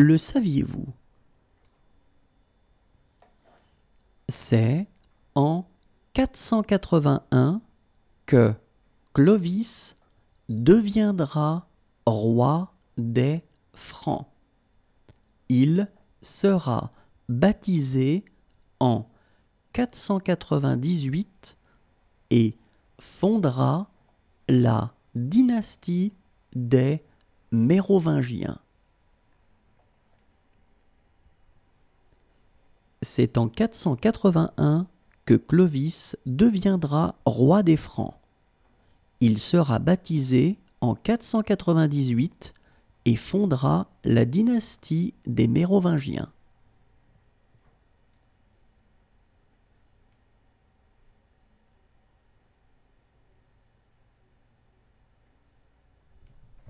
Le saviez-vous C'est en 481 que Clovis deviendra roi des Francs. Il sera baptisé en 498 et fondera la dynastie des Mérovingiens. c'est en 481 que Clovis deviendra roi des Francs. Il sera baptisé en 498 et fondera la dynastie des Mérovingiens.